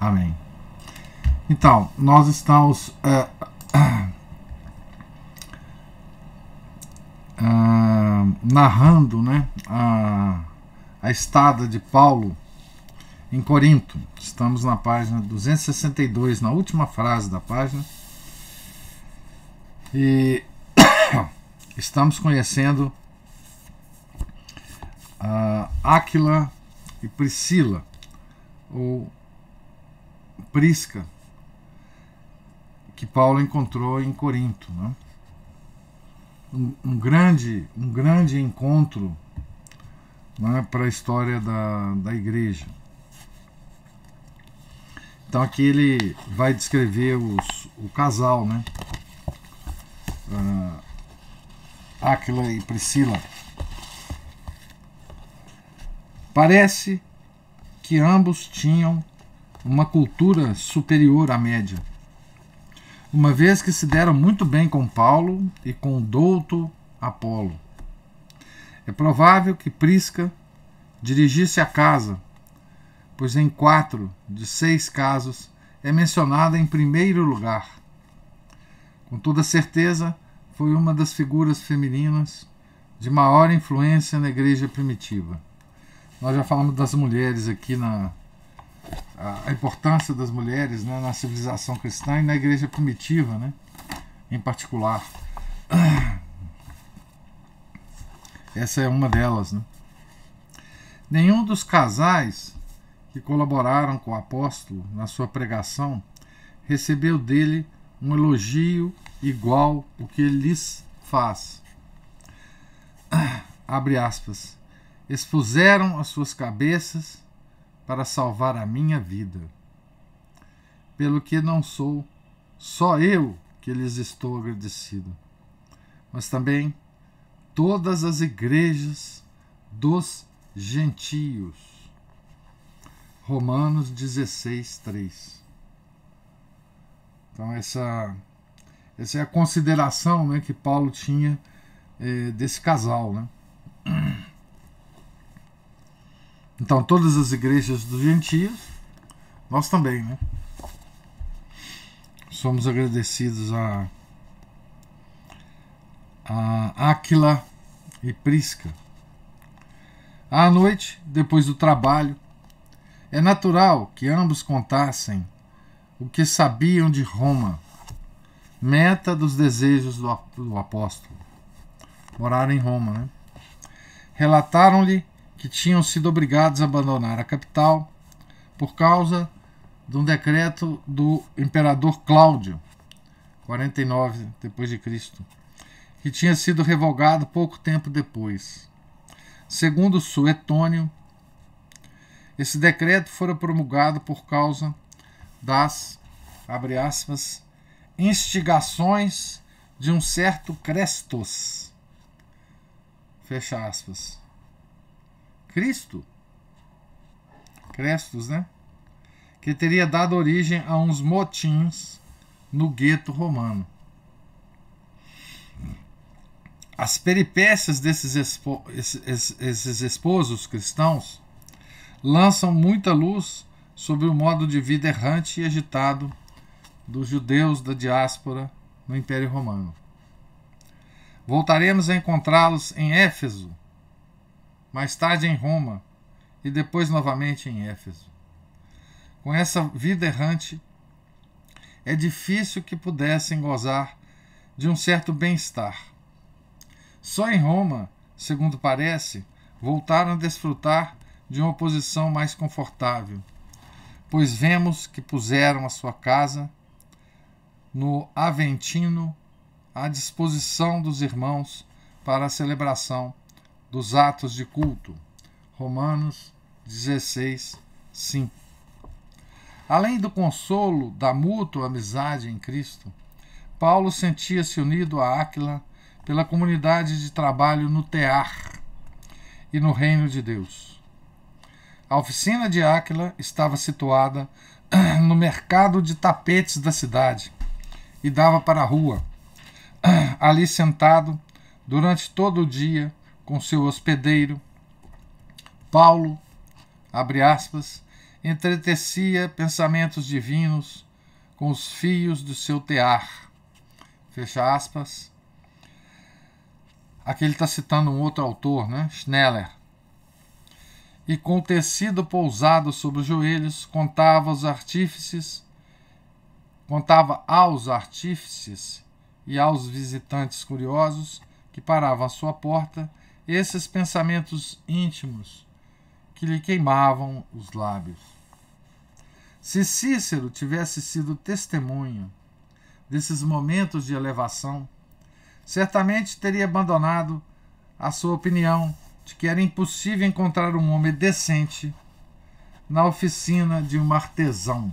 Amém. Então, nós estamos. Uh, uh, narrando né, a, a estada de Paulo em Corinto. Estamos na página 262, na última frase da página. E estamos conhecendo uh, Áquila e Priscila, ou Prisca, que Paulo encontrou em Corinto. Né? Um, um, grande, um grande encontro né, para a história da, da igreja. Então aqui ele vai descrever os, o casal, né? Uh, Áquila e Priscila. Parece que ambos tinham uma cultura superior à média. Uma vez que se deram muito bem com Paulo e com o douto Apolo. É provável que Prisca dirigisse a casa, pois em quatro de seis casos é mencionada em primeiro lugar. Com toda certeza, foi uma das figuras femininas de maior influência na igreja primitiva. Nós já falamos das mulheres aqui na, a importância das mulheres né, na civilização cristã e na igreja primitiva, né, em particular. Essa é uma delas. Né? Nenhum dos casais que colaboraram com o apóstolo na sua pregação recebeu dele um elogio igual o que ele lhes faz. Abre aspas. Expuseram as suas cabeças para salvar a minha vida. Pelo que não sou só eu que lhes estou agradecido, mas também todas as igrejas dos gentios. Romanos 16, 3. Então, essa, essa é a consideração né, que Paulo tinha eh, desse casal. Né? Então, todas as igrejas dos gentios, nós também, né? Somos agradecidos a, Áquila e Prisca. À noite, depois do trabalho, é natural que ambos contassem o que sabiam de Roma, meta dos desejos do, apóstolo. Morar em Roma, né? Relataram-lhe que tinham sido obrigados a abandonar a capital por causa de um decreto do imperador Cláudio, 49 depois de Cristo, que tinha sido revogado pouco tempo depois. Segundo Suetônio, esse decreto fora promulgado por causa das abre aspas instigações de um certo Crestos. Fecha aspas. Cristo, Crestos, né? Que teria dado origem a uns motins no gueto romano. As peripécias desses expo esses esposos cristãos lançam muita luz sobre o modo de vida errante e agitado dos judeus da diáspora no Império Romano. Voltaremos a encontrá-los em Éfeso, mais tarde em Roma e depois novamente em Éfeso. Com essa vida errante, é difícil que pudessem gozar de um certo bem-estar. Só em Roma, segundo parece, voltaram a desfrutar de uma posição mais confortável, pois vemos que puseram a sua casa no Aventino à disposição dos irmãos para a celebração dos atos de culto. Romanos 16, 5. Além do consolo da mútua amizade em Cristo, Paulo sentia-se unido a Áquila pela comunidade de trabalho no Tear e no Reino de Deus. A oficina de Áquila estava situada no mercado de tapetes da cidade e dava para a rua. Ali sentado, durante todo o dia, com seu hospedeiro. Paulo, abre aspas, entretecia pensamentos divinos com os fios do seu tear. Fecha aspas. Aqui ele está citando um outro autor, né? Schneller. E com o tecido pousado sobre os joelhos, contava os artífices, contava aos artífices e aos visitantes curiosos que paravam à sua porta esses pensamentos íntimos que lhe queimavam os lábios. Se Cícero tivesse sido testemunho desses momentos de elevação, certamente teria abandonado a sua opinião de que era impossível encontrar um homem decente na oficina de um artesão.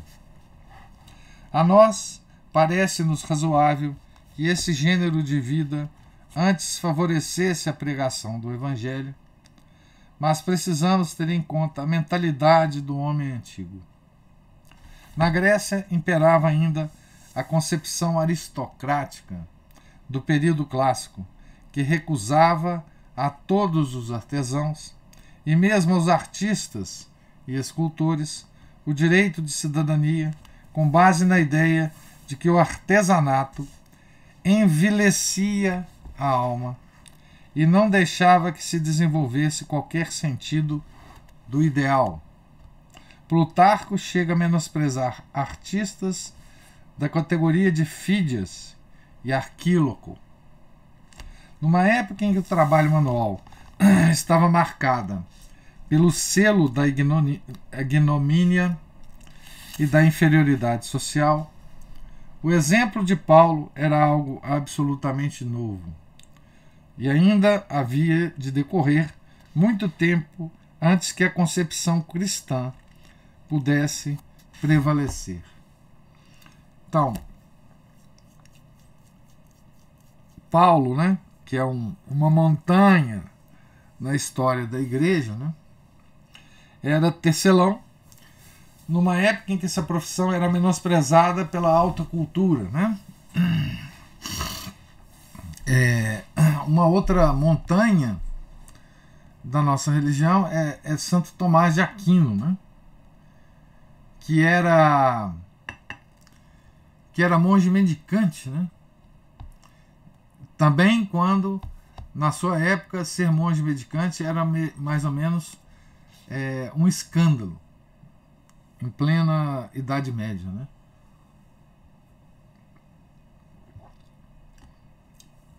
A nós parece-nos razoável que esse gênero de vida antes favorecesse a pregação do Evangelho, mas precisamos ter em conta a mentalidade do homem antigo. Na Grécia imperava ainda a concepção aristocrática do período clássico, que recusava a todos os artesãos e mesmo aos artistas e escultores o direito de cidadania com base na ideia de que o artesanato envilecia a alma e não deixava que se desenvolvesse qualquer sentido do ideal. Plutarco chega a menosprezar artistas da categoria de Fídias e Arquíloco. Numa época em que o trabalho manual estava marcada pelo selo da ignomínia e da inferioridade social, o exemplo de Paulo era algo absolutamente novo e ainda havia de decorrer muito tempo antes que a concepção cristã pudesse prevalecer. Então, Paulo, né, que é um, uma montanha na história da igreja, né, era tecelão, numa época em que essa profissão era menosprezada pela alta cultura, né? É, uma outra montanha da nossa religião é, é Santo Tomás de Aquino, né? que era que era monge mendicante, né? Também quando na sua época ser monge mendicante era me, mais ou menos é, um escândalo em plena Idade Média, né?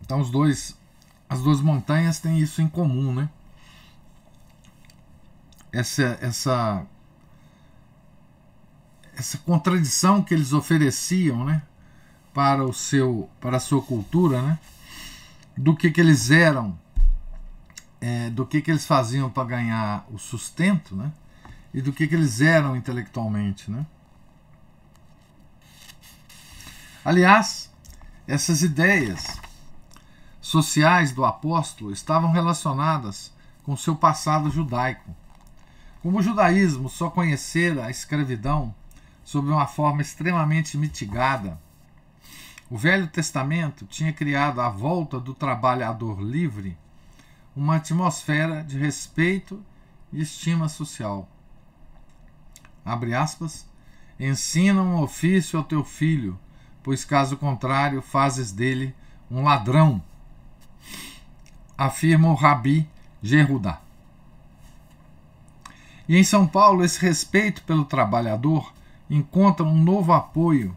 Então os dois, as duas montanhas têm isso em comum, né? Essa, essa, essa contradição que eles ofereciam, né? Para o seu, para a sua cultura, né? Do que que eles eram, é, do que que eles faziam para ganhar o sustento, né? E do que que eles eram intelectualmente, né? Aliás, essas ideias sociais do apóstolo estavam relacionadas com seu passado judaico. Como o judaísmo só conhecera a escravidão sob uma forma extremamente mitigada, o Velho Testamento tinha criado à volta do trabalhador livre uma atmosfera de respeito e estima social. Abre aspas. Ensina um ofício ao teu filho, pois caso contrário fazes dele um ladrão afirma o Rabi Gerudá. E em São Paulo, esse respeito pelo trabalhador encontra um novo apoio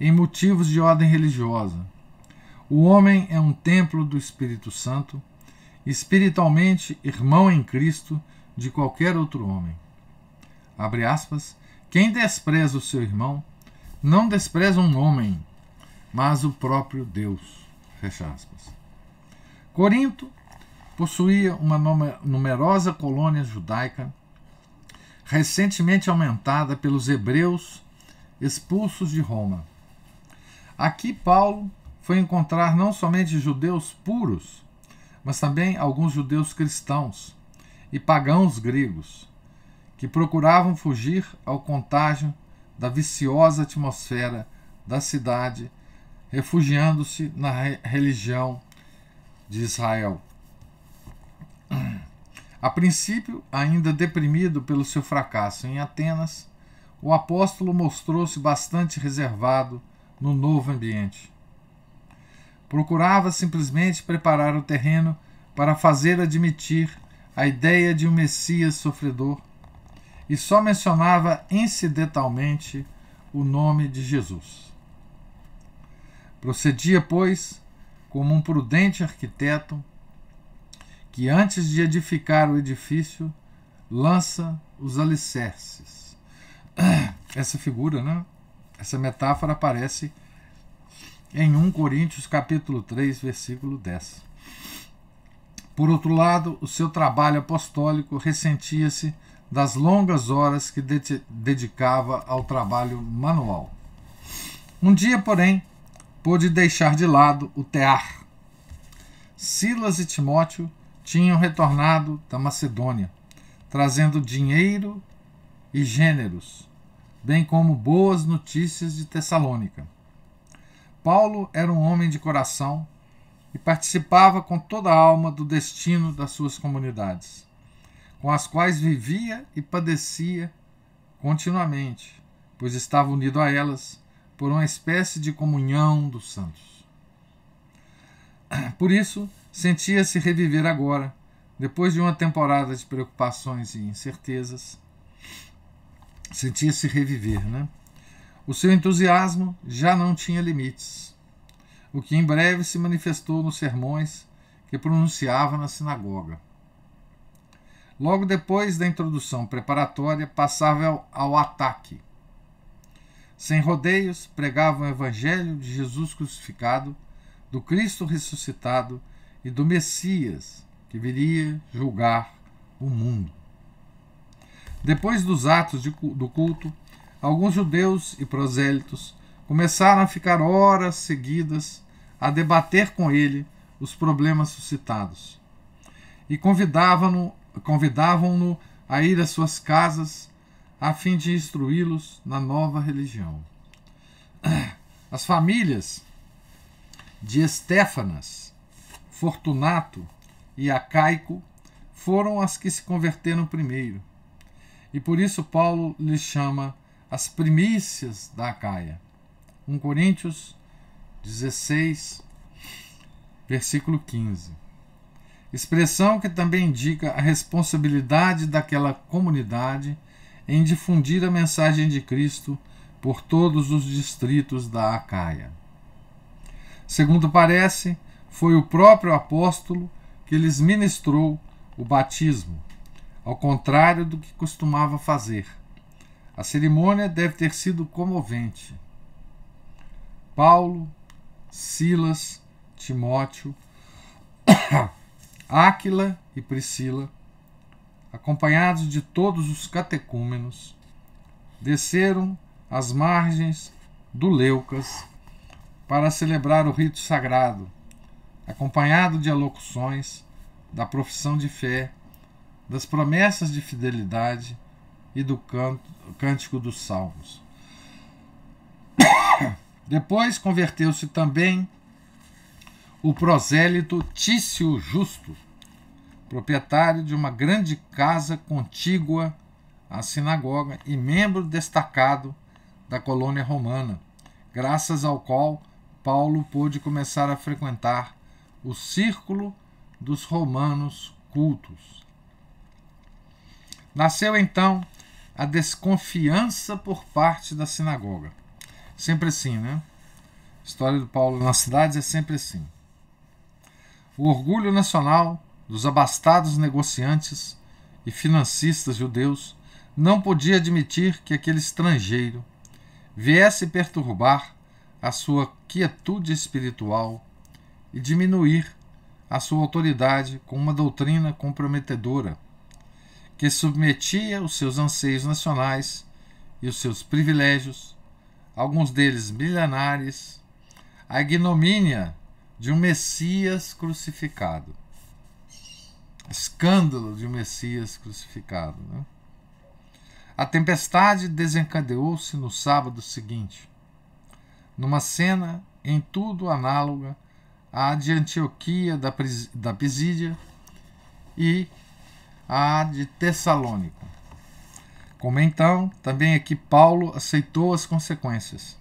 em motivos de ordem religiosa. O homem é um templo do Espírito Santo, espiritualmente irmão em Cristo de qualquer outro homem. Abre aspas. Quem despreza o seu irmão não despreza um homem, mas o próprio Deus. Fecha aspas. Corinto possuía uma numerosa colônia judaica, recentemente aumentada pelos hebreus expulsos de Roma. Aqui Paulo foi encontrar não somente judeus puros, mas também alguns judeus cristãos e pagãos gregos, que procuravam fugir ao contágio da viciosa atmosfera da cidade, refugiando-se na religião de Israel. A princípio, ainda deprimido pelo seu fracasso em Atenas, o apóstolo mostrou-se bastante reservado no novo ambiente. Procurava simplesmente preparar o terreno para fazer admitir a ideia de um Messias sofredor e só mencionava incidentalmente o nome de Jesus. Procedia, pois, como um prudente arquiteto que, antes de edificar o edifício, lança os alicerces. Essa figura, né? Essa metáfora aparece em 1 Coríntios capítulo 3, versículo 10. Por outro lado, o seu trabalho apostólico ressentia-se das longas horas que dedicava ao trabalho manual. Um dia, porém, pôde deixar de lado o tear. Silas e Timóteo tinham retornado da Macedônia, trazendo dinheiro e gêneros, bem como boas notícias de Tessalônica. Paulo era um homem de coração e participava com toda a alma do destino das suas comunidades, com as quais vivia e padecia continuamente, pois estava unido a elas por uma espécie de comunhão dos santos. Por isso, sentia-se reviver agora, depois de uma temporada de preocupações e incertezas. Sentia-se reviver, né? O seu entusiasmo já não tinha limites, o que em breve se manifestou nos sermões que pronunciava na sinagoga. Logo depois da introdução preparatória, passava ao, ao ataque sem rodeios, pregavam o evangelho de Jesus crucificado, do Cristo ressuscitado e do Messias que viria julgar o mundo. Depois dos atos de, do culto, alguns judeus e prosélitos começaram a ficar horas seguidas a debater com ele os problemas suscitados. E convidavam-no convidavam a ir às suas casas a fim de instruí-los na nova religião. As famílias de Estéfanas, Fortunato e Acaico foram as que se converteram primeiro. E por isso Paulo lhes chama as primícias da Acaia. 1 Coríntios 16, versículo 15. Expressão que também indica a responsabilidade daquela comunidade em difundir a mensagem de Cristo por todos os distritos da Acaia. Segundo parece, foi o próprio apóstolo que lhes ministrou o batismo, ao contrário do que costumava fazer. A cerimônia deve ter sido comovente. Paulo, Silas, Timóteo, Áquila e Priscila acompanhados de todos os catecúmenos, desceram às margens do Leucas para celebrar o rito sagrado, acompanhado de alocuções da profissão de fé, das promessas de fidelidade e do canto, cântico dos salmos. Depois converteu-se também o prosélito Tício Justo, proprietário de uma grande casa contígua à sinagoga e membro destacado da colônia romana, graças ao qual Paulo pôde começar a frequentar o círculo dos romanos cultos. Nasceu então a desconfiança por parte da sinagoga. Sempre assim, né? A história do Paulo nas cidades é sempre assim. O orgulho nacional dos abastados negociantes e financistas judeus, não podia admitir que aquele estrangeiro viesse perturbar a sua quietude espiritual e diminuir a sua autoridade com uma doutrina comprometedora que submetia os seus anseios nacionais e os seus privilégios, alguns deles milenares, à ignomínia de um Messias crucificado escândalo de um Messias crucificado. Né? A tempestade desencadeou-se no sábado seguinte, numa cena em tudo análoga à de Antioquia da, da Pisídia e à de Tessalônica. Como então, também aqui Paulo aceitou as consequências.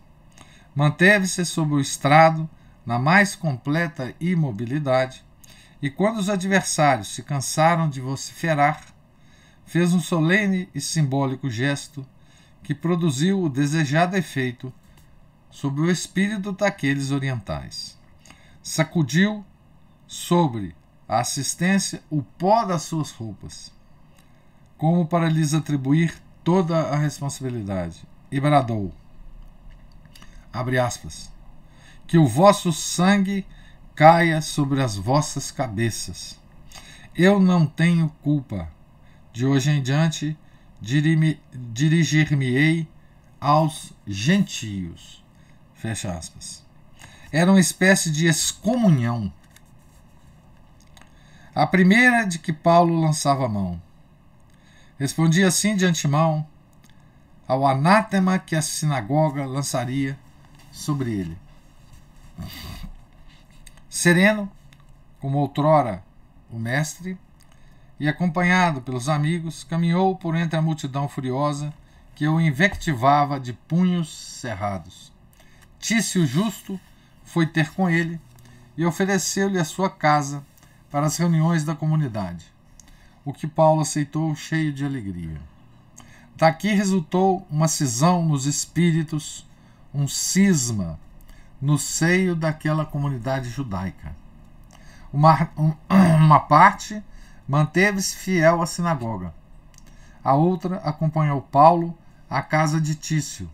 Manteve-se sobre o estrado na mais completa imobilidade, e quando os adversários se cansaram de vociferar, fez um solene e simbólico gesto que produziu o desejado efeito sobre o espírito daqueles orientais. Sacudiu sobre a assistência o pó das suas roupas, como para lhes atribuir toda a responsabilidade, e bradou: abre aspas, que o vosso sangue caia sobre as vossas cabeças. Eu não tenho culpa. De hoje em diante, dirigir-me-ei aos gentios. Fecha aspas. Era uma espécie de excomunhão. A primeira de que Paulo lançava a mão. Respondia assim de antemão ao anátema que a sinagoga lançaria sobre ele. Sereno, como outrora o mestre, e acompanhado pelos amigos, caminhou por entre a multidão furiosa que o invectivava de punhos cerrados. Tício Justo foi ter com ele e ofereceu-lhe a sua casa para as reuniões da comunidade, o que Paulo aceitou cheio de alegria. Daqui resultou uma cisão nos espíritos, um cisma no seio daquela comunidade judaica. Uma, uma parte manteve-se fiel à sinagoga. A outra acompanhou Paulo à casa de Tício,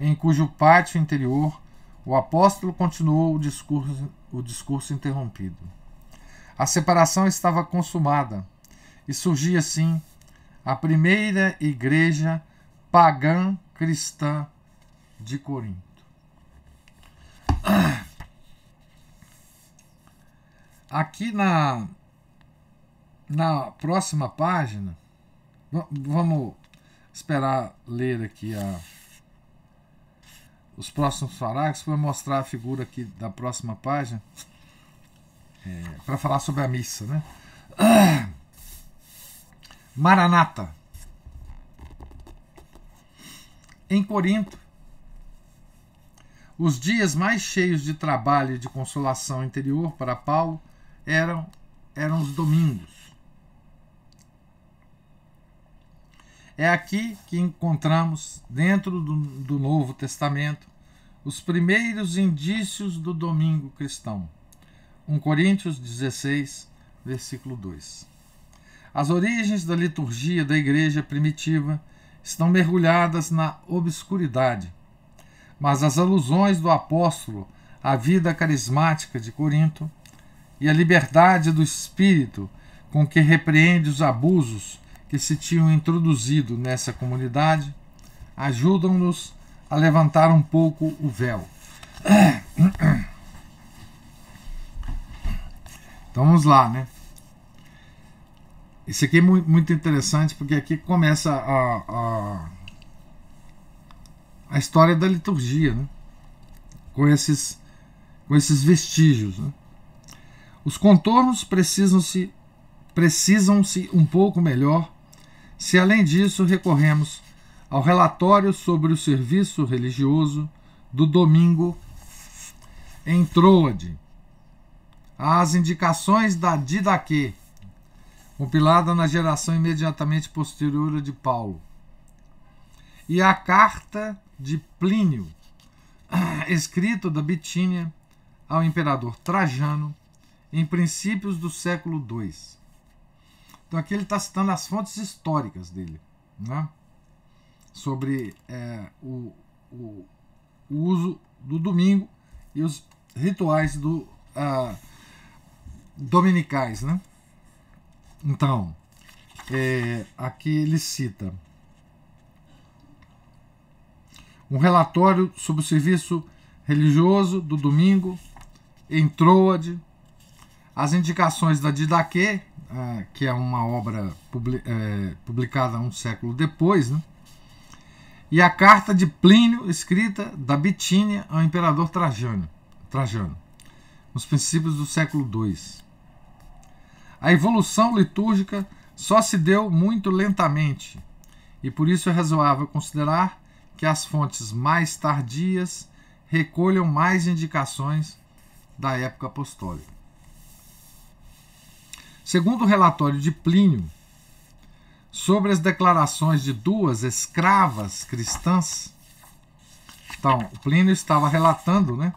em cujo pátio interior o apóstolo continuou o discurso, o discurso interrompido. A separação estava consumada e surgia assim a primeira igreja pagã cristã de Corinto. Ah. Aqui na, na próxima página, vamos esperar ler aqui a, os próximos parágrafos para mostrar a figura aqui da próxima página é, para falar sobre a missa, né? Maranata. Em Corinto, os dias mais cheios de trabalho e de consolação interior para Paulo eram, eram os domingos. É aqui que encontramos, dentro do, do Novo Testamento, os primeiros indícios do domingo cristão. 1 Coríntios 16, versículo 2. As origens da liturgia da igreja primitiva estão mergulhadas na obscuridade mas as alusões do apóstolo à vida carismática de Corinto e à liberdade do espírito com que repreende os abusos que se tinham introduzido nessa comunidade ajudam-nos a levantar um pouco o véu. Então vamos lá, né? Isso aqui é muito interessante porque aqui começa a, a a história da liturgia, né? com, esses, com esses vestígios. Né? Os contornos precisam-se precisam-se um pouco melhor se, além disso, recorremos ao relatório sobre o serviço religioso do domingo em Troade, às indicações da Didaquê, compilada na geração imediatamente posterior de Paulo, e à carta de Plínio, escrito da Bitínia ao imperador Trajano em princípios do século II. Então aqui ele está citando as fontes históricas dele, né? sobre é, o, o, o, uso do domingo e os rituais do, ah, dominicais. Né? Então, é, aqui ele cita um relatório sobre o serviço religioso do domingo em Troade, as indicações da Didaquê, eh, que é uma obra eh, publicada um século depois, né? e a carta de Plínio, escrita da Bitínia ao imperador Trajano, Trajano nos princípios do século II. A evolução litúrgica só se deu muito lentamente, e por isso é razoável considerar que as fontes mais tardias recolham mais indicações da época apostólica. Segundo o relatório de Plínio, sobre as declarações de duas escravas cristãs, então, Plínio estava relatando, né?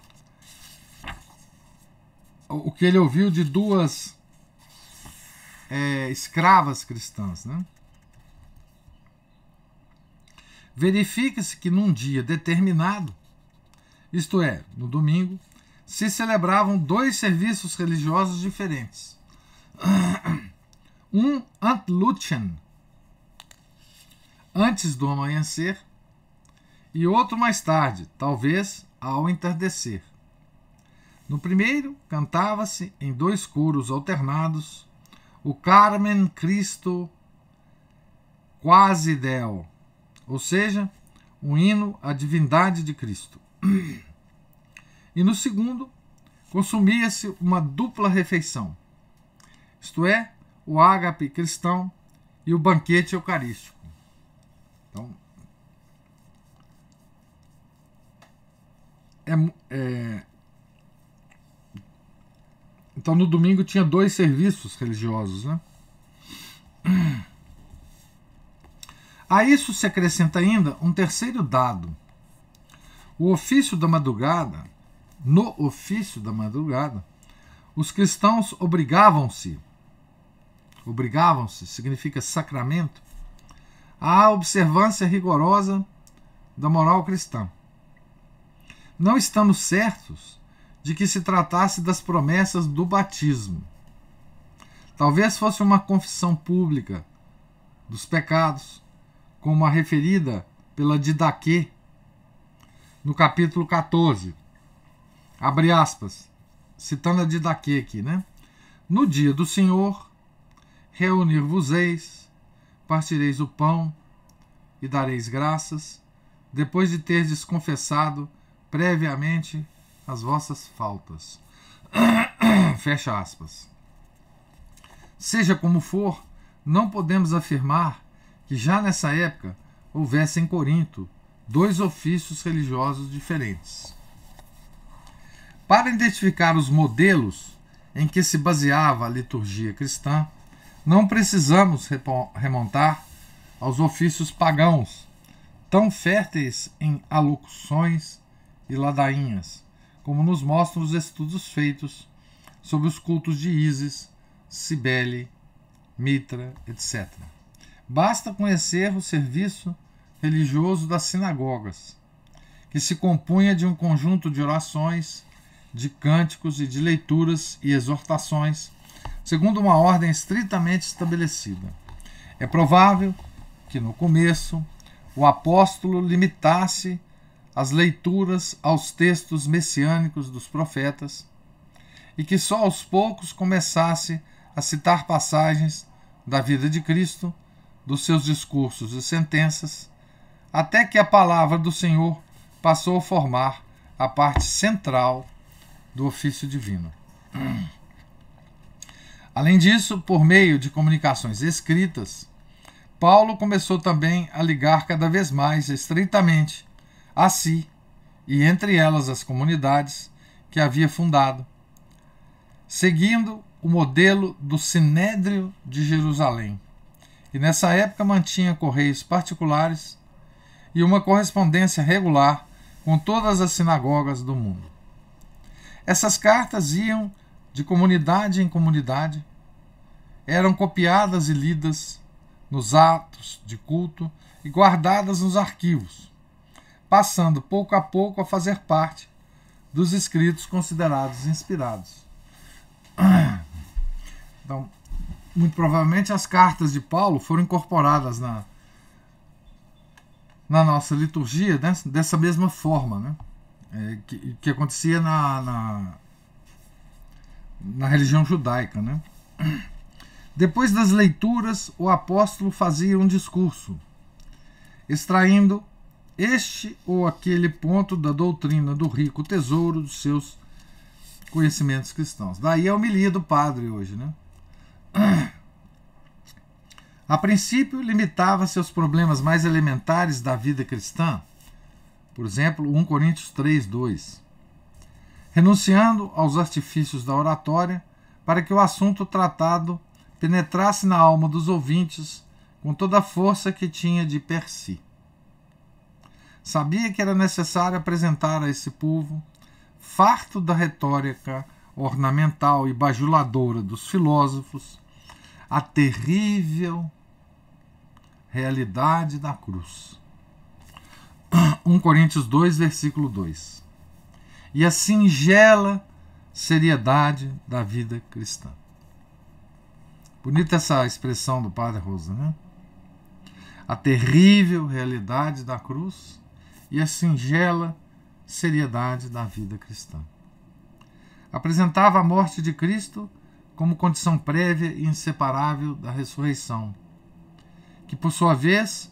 O que ele ouviu de duas é, escravas cristãs, né? verifica-se que num dia determinado, isto é, no domingo, se celebravam dois serviços religiosos diferentes. Um Antluchen, antes do amanhecer, e outro mais tarde, talvez ao entardecer. No primeiro, cantava-se em dois coros alternados o Carmen Cristo Quasi del ou seja, um hino à divindade de Cristo. E no segundo, consumia-se uma dupla refeição, isto é, o ágape cristão e o banquete eucarístico. Então, é, é, então no domingo tinha dois serviços religiosos, né? A isso se acrescenta ainda um terceiro dado. O ofício da madrugada, no ofício da madrugada, os cristãos obrigavam-se, obrigavam-se, significa sacramento, à observância rigorosa da moral cristã. Não estamos certos de que se tratasse das promessas do batismo. Talvez fosse uma confissão pública dos pecados, como a referida pela Didaquê no capítulo 14. Abre aspas, citando a Didaquê aqui, né? No dia do Senhor, reunir-vos-eis, partireis o pão e dareis graças, depois de terdes confessado previamente as vossas faltas. Fecha aspas. Seja como for, não podemos afirmar que já nessa época houvesse em Corinto dois ofícios religiosos diferentes. Para identificar os modelos em que se baseava a liturgia cristã, não precisamos remontar aos ofícios pagãos, tão férteis em alocuções e ladainhas, como nos mostram os estudos feitos sobre os cultos de Ísis, Cibele, Mitra, etc. Basta conhecer o serviço religioso das sinagogas, que se compunha de um conjunto de orações, de cânticos e de leituras e exortações, segundo uma ordem estritamente estabelecida. É provável que no começo o apóstolo limitasse as leituras aos textos messiânicos dos profetas e que só aos poucos começasse a citar passagens da vida de Cristo dos seus discursos e sentenças, até que a palavra do Senhor passou a formar a parte central do ofício divino. Além disso, por meio de comunicações escritas, Paulo começou também a ligar cada vez mais estreitamente a si e entre elas as comunidades que havia fundado, seguindo o modelo do Sinédrio de Jerusalém e nessa época mantinha correios particulares e uma correspondência regular com todas as sinagogas do mundo. Essas cartas iam de comunidade em comunidade, eram copiadas e lidas nos atos de culto e guardadas nos arquivos, passando pouco a pouco a fazer parte dos escritos considerados inspirados. Então, muito provavelmente as cartas de Paulo foram incorporadas na, na nossa liturgia né? dessa mesma forma, né? É, que, que, acontecia na, na, na religião judaica. Né? Depois das leituras, o apóstolo fazia um discurso, extraindo este ou aquele ponto da doutrina do rico tesouro dos seus conhecimentos cristãos. Daí a homilia do padre hoje, né? A princípio, limitava-se aos problemas mais elementares da vida cristã, por exemplo, 1 Coríntios 3, 2, renunciando aos artifícios da oratória para que o assunto tratado penetrasse na alma dos ouvintes com toda a força que tinha de per si. Sabia que era necessário apresentar a esse povo, farto da retórica ornamental e bajuladora dos filósofos, a terrível realidade da cruz. 1 Coríntios 2, versículo 2. E a singela seriedade da vida cristã. Bonita essa expressão do Padre Rosa, né? A terrível realidade da cruz e a singela seriedade da vida cristã. Apresentava a morte de Cristo como condição prévia e inseparável da ressurreição, que por sua vez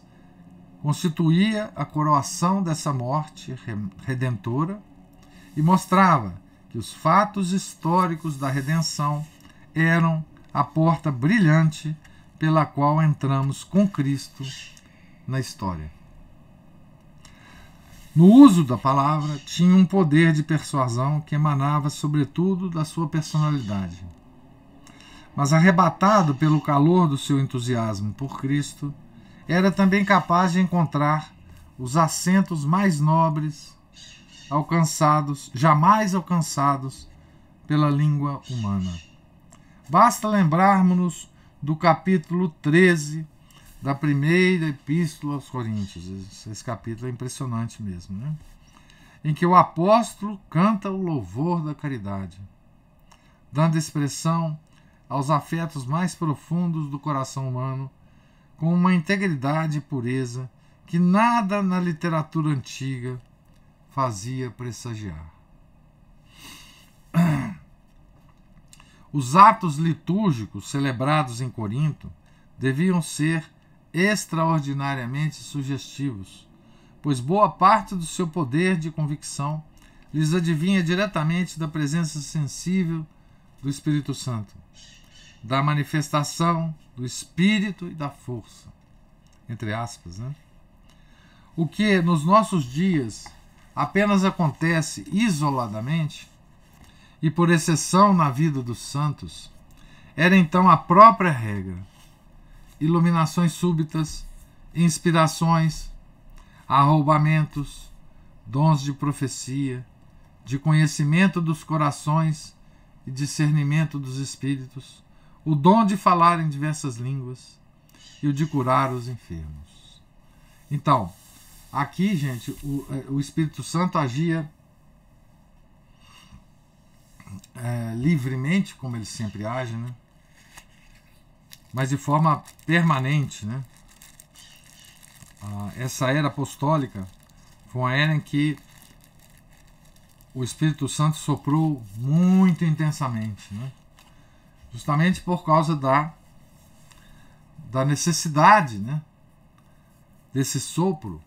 constituía a coroação dessa morte redentora e mostrava que os fatos históricos da redenção eram a porta brilhante pela qual entramos com Cristo na história. No uso da palavra, tinha um poder de persuasão que emanava sobretudo da sua personalidade mas arrebatado pelo calor do seu entusiasmo por Cristo, era também capaz de encontrar os assentos mais nobres alcançados, jamais alcançados pela língua humana. Basta lembrarmos-nos do capítulo 13 da primeira epístola aos Coríntios. Esse capítulo é impressionante mesmo, né? Em que o apóstolo canta o louvor da caridade, dando expressão aos afetos mais profundos do coração humano, com uma integridade e pureza que nada na literatura antiga fazia pressagiar. Os atos litúrgicos celebrados em Corinto deviam ser extraordinariamente sugestivos, pois boa parte do seu poder de convicção lhes adivinha diretamente da presença sensível do Espírito Santo da manifestação do espírito e da força, entre aspas, né? O que nos nossos dias apenas acontece isoladamente e por exceção na vida dos santos, era então a própria regra. Iluminações súbitas, inspirações, arroubamentos, dons de profecia, de conhecimento dos corações e discernimento dos espíritos o dom de falar em diversas línguas e o de curar os enfermos. Então, aqui, gente, o, é, o Espírito Santo agia é, livremente, como ele sempre age, né? mas de forma permanente. Né? Ah, essa era apostólica foi uma era em que o Espírito Santo soprou muito intensamente. Né? justamente por causa da, da necessidade né, desse sopro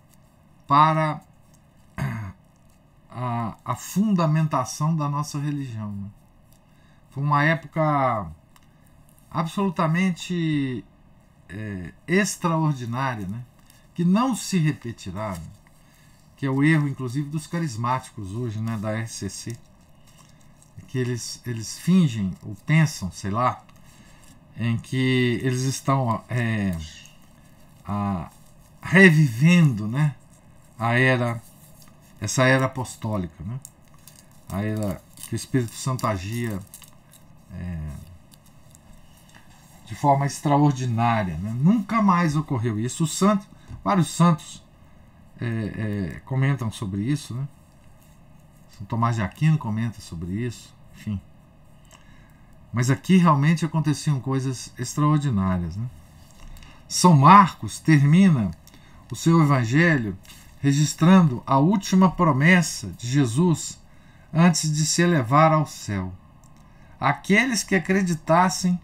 para a, a fundamentação da nossa religião. Né? Foi uma época absolutamente é, extraordinária, né? que não se repetirá, né? que é o erro, inclusive, dos carismáticos hoje, né? da RCC que eles, eles fingem ou pensam, sei lá, em que eles estão é, a, revivendo né, a era, essa era apostólica, né, a era que o Espírito Santo agia é, de forma extraordinária. Né, nunca mais ocorreu isso. O santo, vários santos é, é, comentam sobre isso, né, são Tomás de Aquino comenta sobre isso, enfim. Mas aqui realmente aconteciam coisas extraordinárias. Né? São Marcos termina o seu evangelho registrando a última promessa de Jesus antes de se elevar ao céu. Aqueles que acreditassem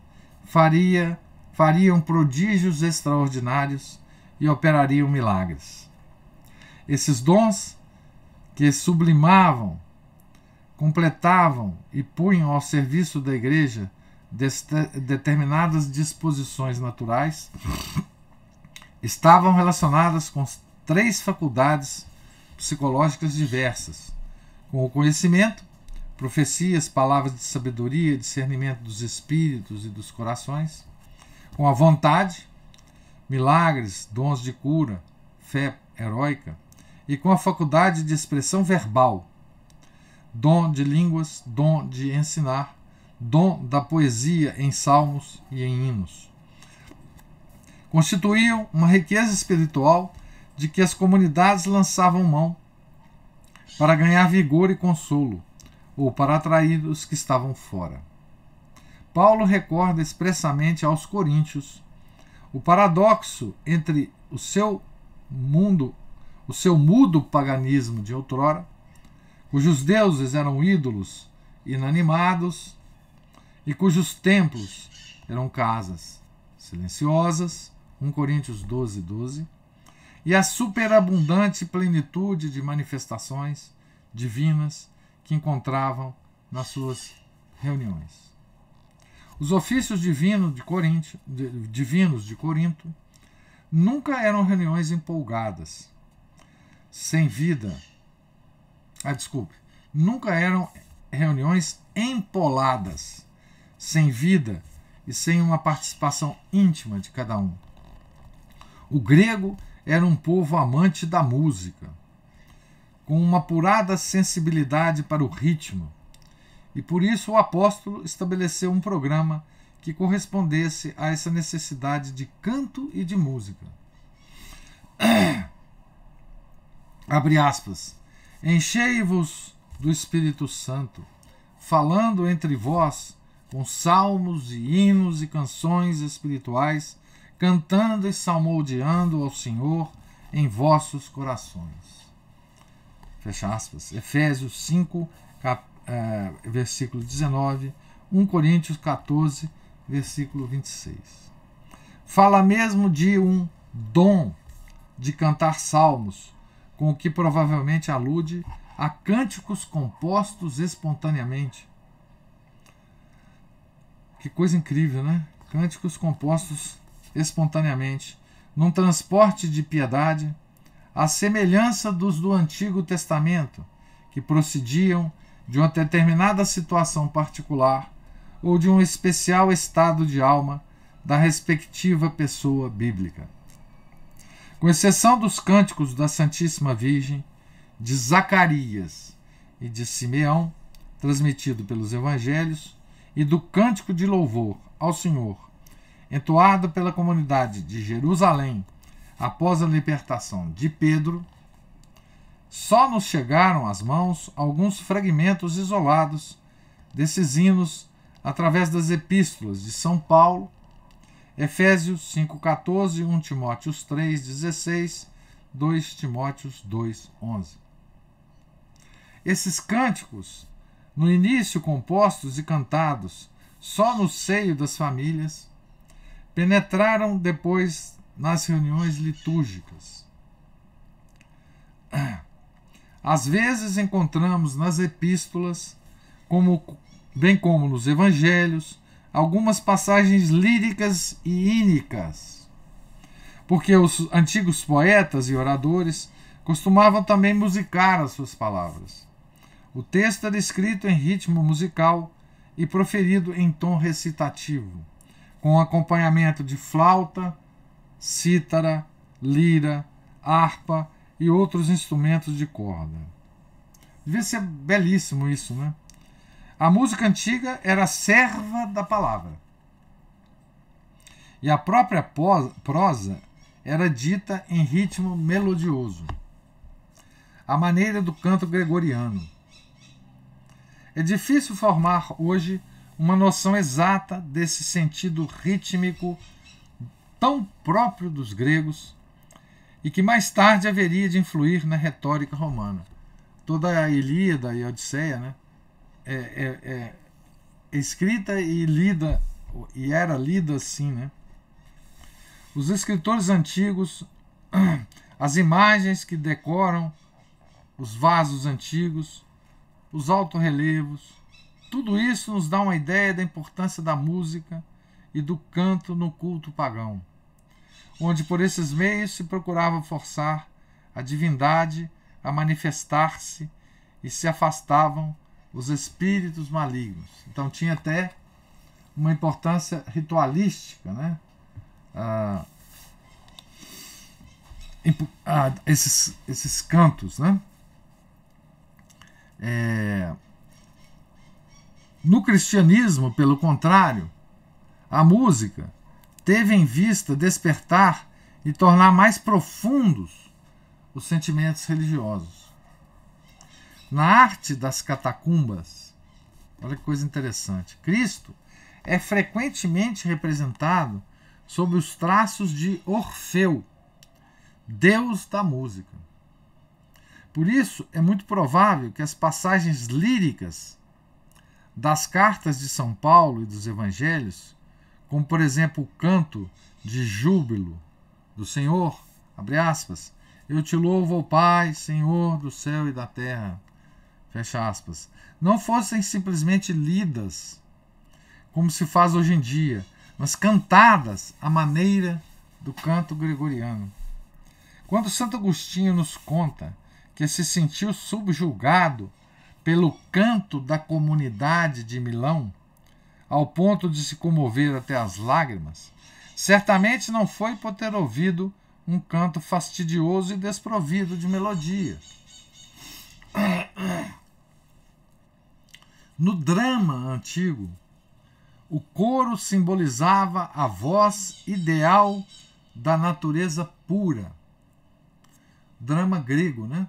faria, fariam prodígios extraordinários e operariam milagres. Esses dons que sublimavam, completavam e punham ao serviço da Igreja determinadas disposições naturais estavam relacionadas com três faculdades psicológicas diversas, com o conhecimento, profecias, palavras de sabedoria, discernimento dos espíritos e dos corações, com a vontade, milagres, dons de cura, fé heróica e com a faculdade de expressão verbal, dom de línguas, dom de ensinar, dom da poesia em salmos e em hinos. Constituíam uma riqueza espiritual de que as comunidades lançavam mão para ganhar vigor e consolo, ou para atrair os que estavam fora. Paulo recorda expressamente aos coríntios o paradoxo entre o seu mundo o seu mudo paganismo de outrora, cujos deuses eram ídolos inanimados e cujos templos eram casas silenciosas, 1 Coríntios 12, 12, e a superabundante plenitude de manifestações divinas que encontravam nas suas reuniões. Os ofícios de Corinto, divinos de Corinto nunca eram reuniões empolgadas, sem vida. Ah, desculpe. Nunca eram reuniões empoladas, sem vida e sem uma participação íntima de cada um. O grego era um povo amante da música, com uma apurada sensibilidade para o ritmo, e por isso o apóstolo estabeleceu um programa que correspondesse a essa necessidade de canto e de música. Abre aspas. Enchei-vos do Espírito Santo, falando entre vós com salmos e hinos e canções espirituais, cantando e salmodiando ao Senhor em vossos corações. Fecha aspas. Efésios 5, cap, eh, versículo 19, 1 Coríntios 14, versículo 26. Fala mesmo de um dom de cantar salmos, com o que provavelmente alude a cânticos compostos espontaneamente. Que coisa incrível, né? Cânticos compostos espontaneamente, num transporte de piedade, à semelhança dos do Antigo Testamento, que procediam de uma determinada situação particular ou de um especial estado de alma da respectiva pessoa bíblica com exceção dos cânticos da Santíssima Virgem, de Zacarias e de Simeão, transmitido pelos evangelhos, e do cântico de louvor ao Senhor, entoado pela comunidade de Jerusalém após a libertação de Pedro, só nos chegaram às mãos alguns fragmentos isolados desses hinos através das epístolas de São Paulo Efésios 5,14, 1 Timóteos 3,16, 2 Timóteos 2,11. Esses cânticos, no início compostos e cantados só no seio das famílias, penetraram depois nas reuniões litúrgicas. Às vezes encontramos nas epístolas, como, bem como nos evangelhos, algumas passagens líricas e ínicas, porque os antigos poetas e oradores costumavam também musicar as suas palavras. O texto era escrito em ritmo musical e proferido em tom recitativo, com acompanhamento de flauta, cítara, lira, harpa e outros instrumentos de corda. Devia ser belíssimo isso, né? A música antiga era serva da palavra. E a própria prosa era dita em ritmo melodioso, a maneira do canto gregoriano. É difícil formar hoje uma noção exata desse sentido rítmico tão próprio dos gregos e que mais tarde haveria de influir na retórica romana. Toda a Ilíada e a Odisseia né, é, é, é escrita e lida, e era lida assim, né? Os escritores antigos, as imagens que decoram os vasos antigos, os altorrelevos, tudo isso nos dá uma ideia da importância da música e do canto no culto pagão, onde por esses meios se procurava forçar a divindade a manifestar-se e se afastavam os espíritos malignos. Então tinha até uma importância ritualística, né? Ah, ah, esses, esses cantos, né? É... No cristianismo, pelo contrário, a música teve em vista despertar e tornar mais profundos os sentimentos religiosos na arte das catacumbas. Olha que coisa interessante. Cristo é frequentemente representado sob os traços de Orfeu, deus da música. Por isso, é muito provável que as passagens líricas das cartas de São Paulo e dos evangelhos, como por exemplo o canto de júbilo do Senhor, abre aspas, eu te louvo, ó Pai, Senhor do céu e da terra fecha aspas, não fossem simplesmente lidas, como se faz hoje em dia, mas cantadas à maneira do canto gregoriano. Quando Santo Agostinho nos conta que se sentiu subjulgado pelo canto da comunidade de Milão, ao ponto de se comover até as lágrimas, certamente não foi por ter ouvido um canto fastidioso e desprovido de melodia. No drama antigo, o coro simbolizava a voz ideal da natureza pura. Drama grego, né?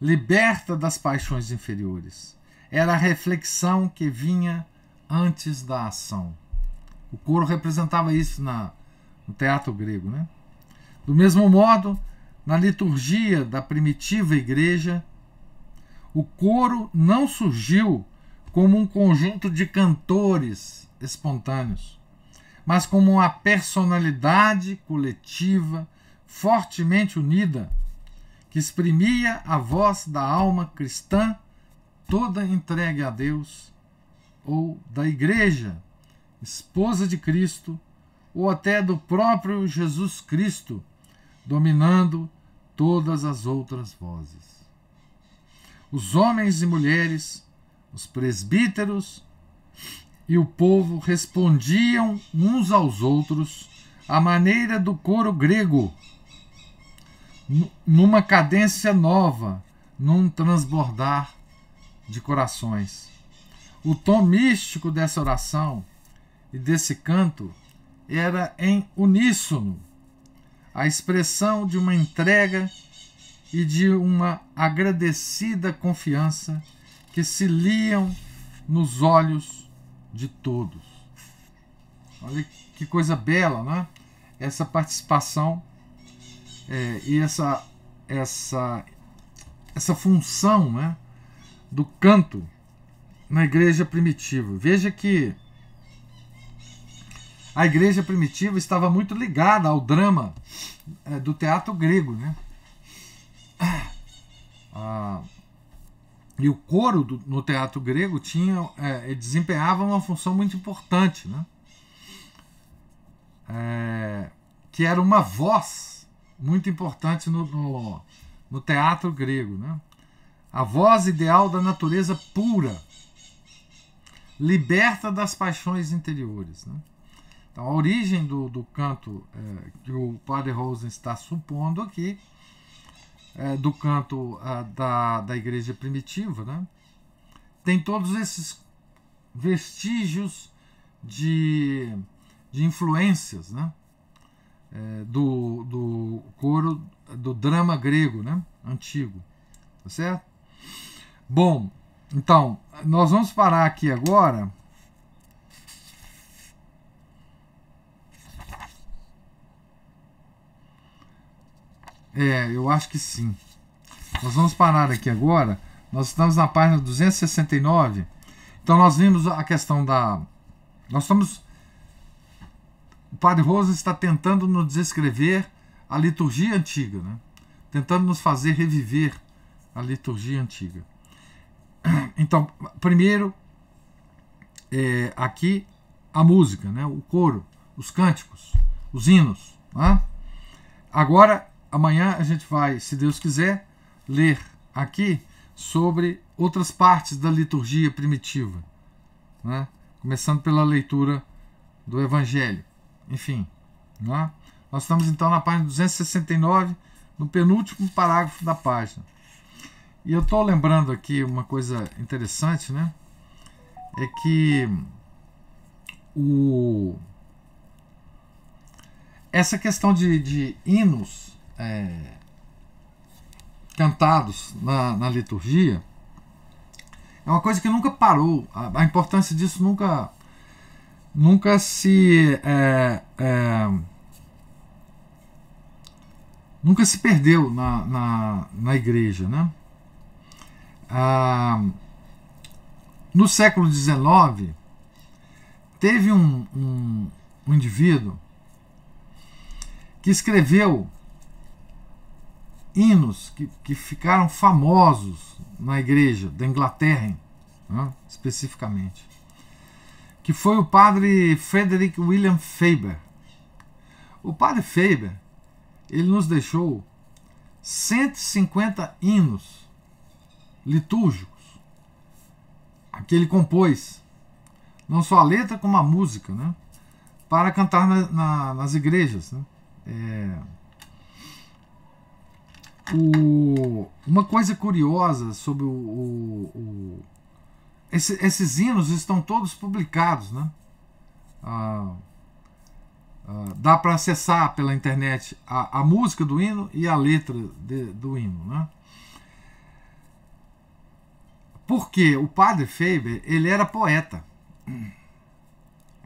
Liberta das paixões inferiores. Era a reflexão que vinha antes da ação. O coro representava isso na, no teatro grego, né? Do mesmo modo, na liturgia da primitiva igreja, o coro não surgiu como um conjunto de cantores espontâneos, mas como uma personalidade coletiva fortemente unida que exprimia a voz da alma cristã toda entregue a Deus ou da igreja, esposa de Cristo, ou até do próprio Jesus Cristo, dominando todas as outras vozes. Os homens e mulheres, os presbíteros e o povo respondiam uns aos outros à maneira do coro grego, numa cadência nova, num transbordar de corações. O tom místico dessa oração e desse canto era em uníssono a expressão de uma entrega e de uma agradecida confiança que se liam nos olhos de todos. Olha que coisa bela, né? Essa participação é, e essa, essa, essa função né, do canto na igreja primitiva. Veja que a igreja primitiva estava muito ligada ao drama é, do teatro grego. Né? Ah, e o coro do, no teatro grego tinha, é, desempenhava uma função muito importante, né? É, que era uma voz muito importante no, no, no teatro grego. Né? A voz ideal da natureza pura, liberta das paixões interiores. Né? Então, a origem do, do canto é, que o Padre Rosen está supondo aqui, é, do canto é, da, da igreja primitiva, né? tem todos esses vestígios de, de influências né? É, do, do coro do drama grego né? antigo. Tá certo? Bom, então, nós vamos parar aqui agora. É, eu acho que sim. Nós vamos parar aqui agora. Nós estamos na página 269. Então nós vimos a questão da. Nós estamos. O padre Rosa está tentando nos descrever a liturgia antiga, né? tentando nos fazer reviver a liturgia antiga. Então, primeiro, é, aqui a música, né? o coro, os cânticos, os hinos. Né? Agora, Amanhã a gente vai, se Deus quiser, ler aqui sobre outras partes da liturgia primitiva, né? começando pela leitura do Evangelho. Enfim, né? nós estamos então na página 269, no penúltimo parágrafo da página. E eu estou lembrando aqui uma coisa interessante, né? É que o essa questão de, de hinos é, cantados na, na, liturgia, é uma coisa que nunca parou. A, a importância disso nunca, nunca se. É, é, nunca se perdeu na, na, na igreja. Né? Ah, no século XIX, teve um, um, um indivíduo que escreveu hinos que, que ficaram famosos na igreja da Inglaterra, né, especificamente, que foi o padre Frederick William Faber. O padre Faber ele nos deixou 150 hinos litúrgicos que ele compôs, não só a letra como a música, né, para cantar na, na, nas igrejas. Né, é, o, uma coisa curiosa sobre o. o, o esse, esses hinos estão todos publicados, né? Ah, ah, dá para acessar pela internet a, a, música do hino e a letra de, do hino, né? Porque o padre Faber ele era poeta,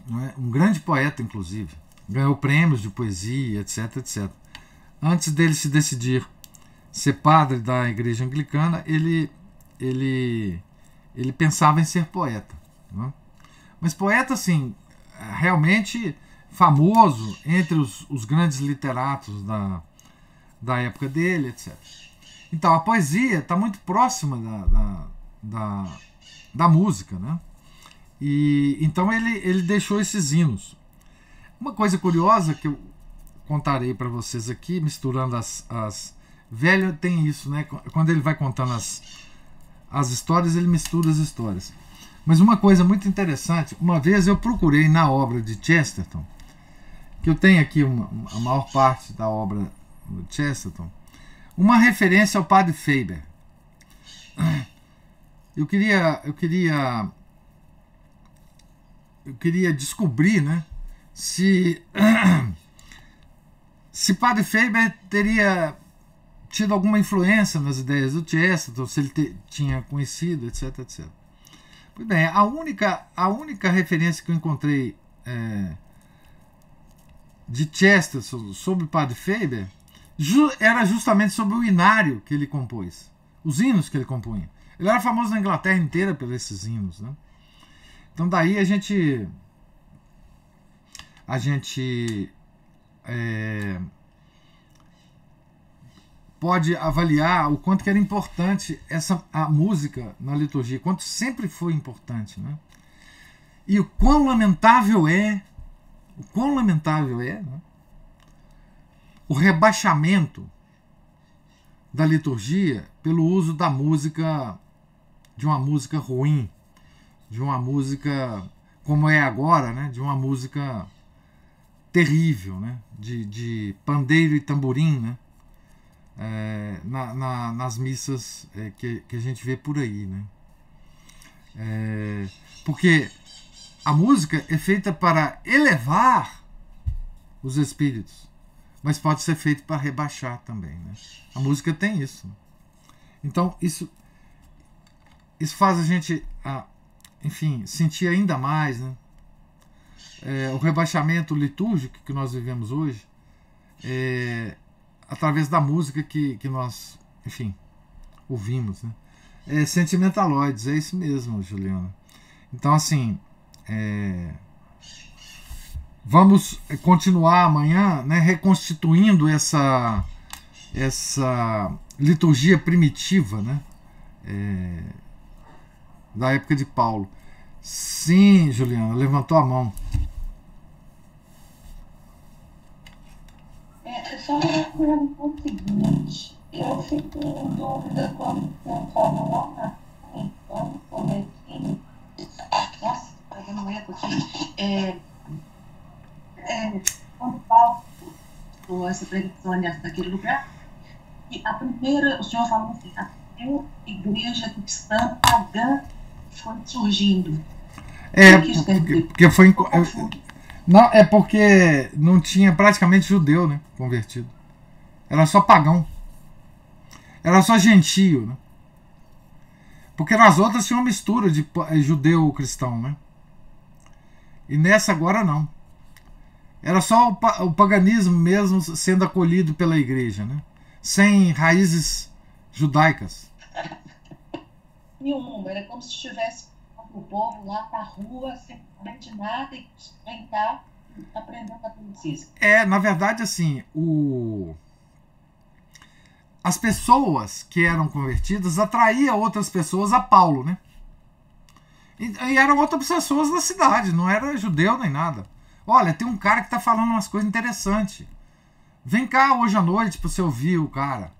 né? um grande poeta inclusive, ganhou prêmios de poesia, etc, etc. Antes dele se decidir ser padre da igreja anglicana, ele, ele, ele pensava em ser poeta. Né? Mas poeta, assim, realmente famoso entre os, os grandes literatos da, da época dele, etc. Então, a poesia está muito próxima da, da, da, da, música, né? E, então ele, ele deixou esses hinos. Uma coisa curiosa que eu contarei para vocês aqui, misturando as, as, Velho tem isso, né? Quando ele vai contando as, as histórias, ele mistura as histórias. Mas uma coisa muito interessante, uma vez eu procurei na obra de Chesterton, que eu tenho aqui uma, a maior parte da obra do Chesterton, uma referência ao padre Faber. Eu queria, eu queria, eu queria descobrir, né, se se padre Faber teria tido alguma influência nas ideias do Chesterton, se ele te, tinha conhecido, etc, etc. Pois bem, a única, a única referência que eu encontrei é, de Chesterton sobre o padre Faber ju, era justamente sobre o inário que ele compôs, os hinos que ele compunha. Ele era famoso na Inglaterra inteira pelos esses hinos, né? Então daí a gente a gente é, pode avaliar o quanto que era importante essa a música na liturgia, quanto sempre foi importante, né? E o quão lamentável é, o quão lamentável é né? o rebaixamento da liturgia pelo uso da música, de uma música ruim, de uma música como é agora, né? De uma música terrível, né? De, de pandeiro e tamborim, né? é, na, na, nas missas é, que, que a gente vê por aí. Né? É, porque a música é feita para elevar os espíritos, mas pode ser feita para rebaixar também. Né? A música tem isso. Então, isso, isso faz a gente, a, enfim, sentir ainda mais né? É, o rebaixamento litúrgico que nós vivemos hoje. É, através da música que, que nós, enfim, ouvimos. Né? É, sentimentaloides, é isso mesmo, Juliana. Então, assim, é, vamos continuar amanhã né, reconstituindo essa, essa liturgia primitiva né, é, da época de Paulo. Sim, Juliana, levantou a mão. É, só procurando o seguinte, eu fico em dúvida quando eu falo lá então, como é que. Nossa, pegando tá um eco aqui. É, é, quando falo essa pregação, aliás, daquele lugar, e a primeira, o senhor falou assim, ah, é a primeira igreja cristã pagã foi surgindo. É, porque, porque foi. Não, é porque não tinha praticamente judeu, né? Convertido. Era só pagão. Era só gentio, né? Porque nas outras tinha uma mistura de eh, judeu-cristão, né? E nessa agora não. Era só o, paganismo mesmo sendo acolhido pela igreja, né? Sem raízes judaicas. Nenhuma, era como se estivesse o povo lá na rua, sem absolutamente nada e tentar aprender o a É, na verdade, assim, o as pessoas que eram convertidas atraía outras pessoas a Paulo, né? E, e, eram outras pessoas da cidade, não era judeu nem nada. Olha, tem um cara que tá falando umas coisas interessantes. Vem cá hoje à noite para você ouvir o cara.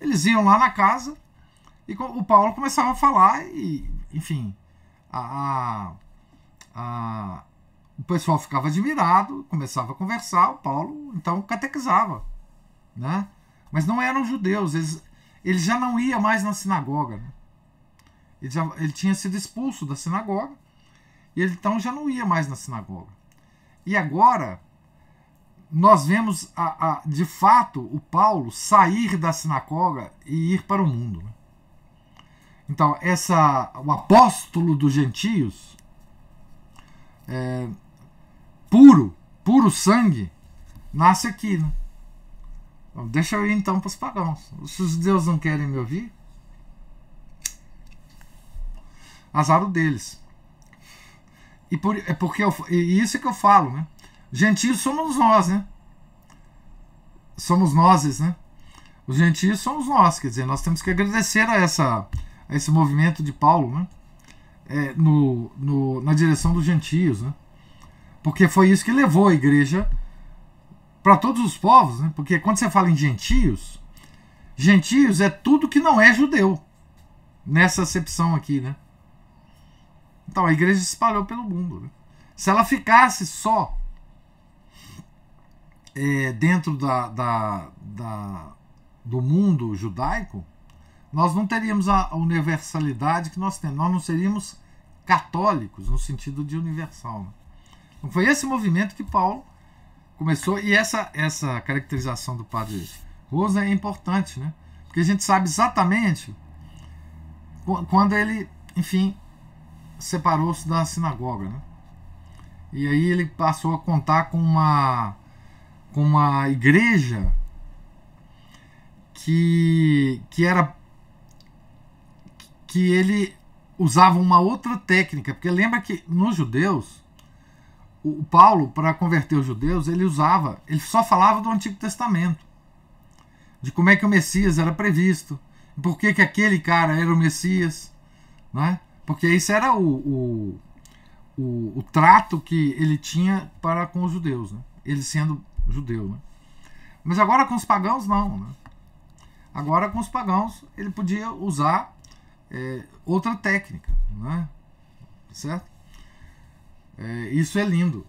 Eles iam lá na casa e o Paulo começava a falar e, enfim, a, a ah, o pessoal ficava admirado, começava a conversar, o Paulo então catequizava. Né? Mas não eram judeus, eles, ele já não ia mais na sinagoga. Né? Ele, já, ele tinha sido expulso da sinagoga e ele então já não ia mais na sinagoga. E agora nós vemos a, a, de fato o Paulo sair da sinagoga e ir para o mundo. Né? Então, essa, o apóstolo dos gentios é, puro, puro sangue, nasce aqui. Né? Então, deixa eu ir então para os pagãos. Se os deuses não querem me ouvir, azar deles. E por, é porque eu, e isso é que eu falo, né? Gentios somos nós, né? Somos nós, né? Os gentios somos nós, quer dizer, nós temos que agradecer a, essa, a esse movimento de Paulo, né? é, no, no, na direção dos gentios, né? porque foi isso que levou a igreja para todos os povos, né? porque quando você fala em gentios, gentios é tudo que não é judeu, nessa acepção aqui. Né? Então a igreja se espalhou pelo mundo. Né? Se ela ficasse só é, dentro da, da, da, do mundo judaico, nós não teríamos a universalidade que nós temos, nós não seríamos católicos no sentido de universal. Né? Então foi esse movimento que Paulo começou e essa essa caracterização do padre Rosa é importante, né? Porque a gente sabe exatamente quando ele, enfim, separou-se da sinagoga, né? E aí ele passou a contar com uma com uma igreja que que era que ele usava uma outra técnica, porque lembra que nos judeus, o Paulo, para converter os judeus, ele usava, ele só falava do Antigo Testamento, de como é que o Messias era previsto, por que, que aquele cara era o Messias, né? porque isso era o, o, o, o trato que ele tinha para com os judeus, né? ele sendo judeu. Né? Mas agora com os pagãos, não. Né? Agora com os pagãos, ele podia usar é, outra técnica, né? certo? É, isso é lindo,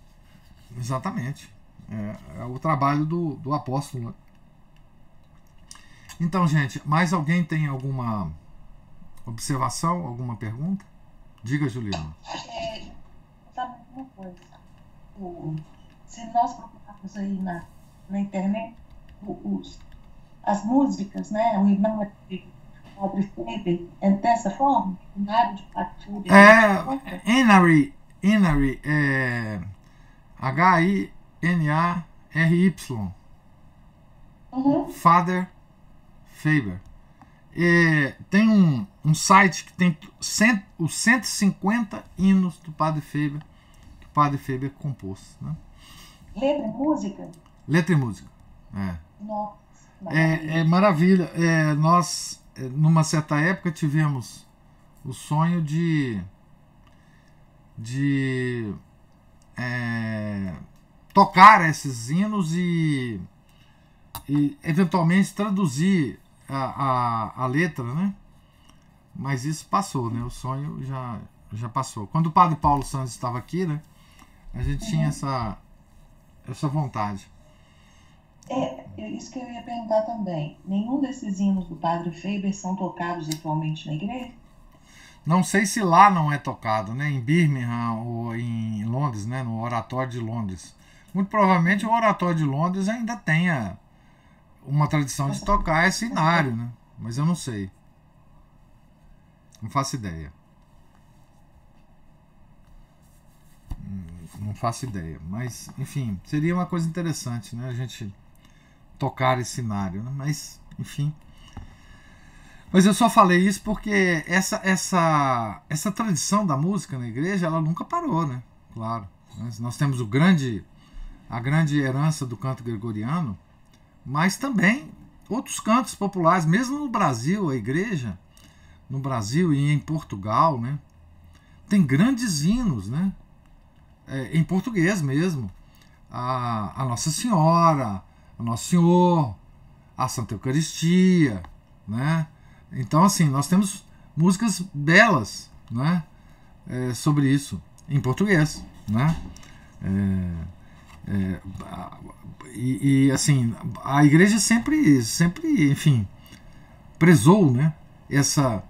exatamente. É, é o trabalho do, do apóstolo. Né? Então, gente, mais alguém tem alguma observação, alguma pergunta? Diga, Juliana. É, uma coisa. Se nós procurarmos aí na, na internet os, as músicas, né? O irmão é pobre sempre é dessa forma? de fatura. É, Henry, Henry, é H-I-N-A-R-Y. Uhum. Father Faber. É, tem um, um site que tem cento, os 150 hinos do Padre Faber, que o Padre Faber compôs. Né? Letra e música? Letra e música. É. Nossa, maravilha. É, é maravilha. É, nós numa certa época tivemos o sonho de de é, tocar esses hinos e, e eventualmente traduzir a, a, a, letra, né? Mas isso passou, né? O sonho já, já passou. Quando o padre Paulo Santos estava aqui, né? A gente tinha essa, essa vontade. É, é, isso que eu ia perguntar também. Nenhum desses hinos do Padre Faber são tocados atualmente na igreja? Não sei se lá não é tocado, né? Em Birmingham ou em Londres, né? No Oratório de Londres. Muito provavelmente o Oratório de Londres ainda tenha uma tradição de tocar esse inário, né? Mas eu não sei. Não faço ideia. Hum, não faço ideia. Mas, enfim, seria uma coisa interessante, né? A gente tocar esse cenário. Né? Mas, enfim. Mas eu só falei isso porque essa, essa, essa tradição da música na igreja, ela nunca parou, né? Claro. Nós temos o grande, a grande herança do canto gregoriano, mas também outros cantos populares, mesmo no Brasil, a igreja, no Brasil e em Portugal, né? Tem grandes hinos, né? É, em português mesmo. A, a Nossa Senhora, o Nosso Senhor, a Santa Eucaristia, né? Então, assim, nós temos músicas belas, né? É, sobre isso, em português, né? É, é, e, e, assim, a igreja sempre, sempre, enfim, prezou, né? Essa,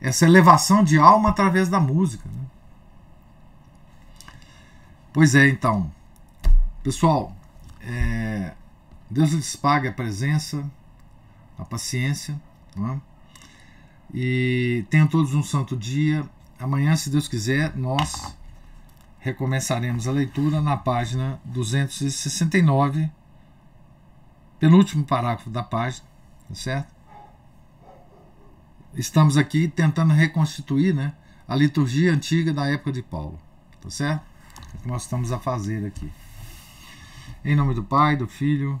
essa elevação de alma através da música, né? Pois é, então, pessoal, é, Deus lhes pague a presença, a paciência. É? E tenham todos um santo dia. Amanhã, se Deus quiser, nós recomeçaremos a leitura na página 269, penúltimo parágrafo da página, tá certo? Estamos aqui tentando reconstituir né, a liturgia antiga da época de Paulo, tá certo? É o que nós estamos a fazer aqui. Em nome do Pai, do Filho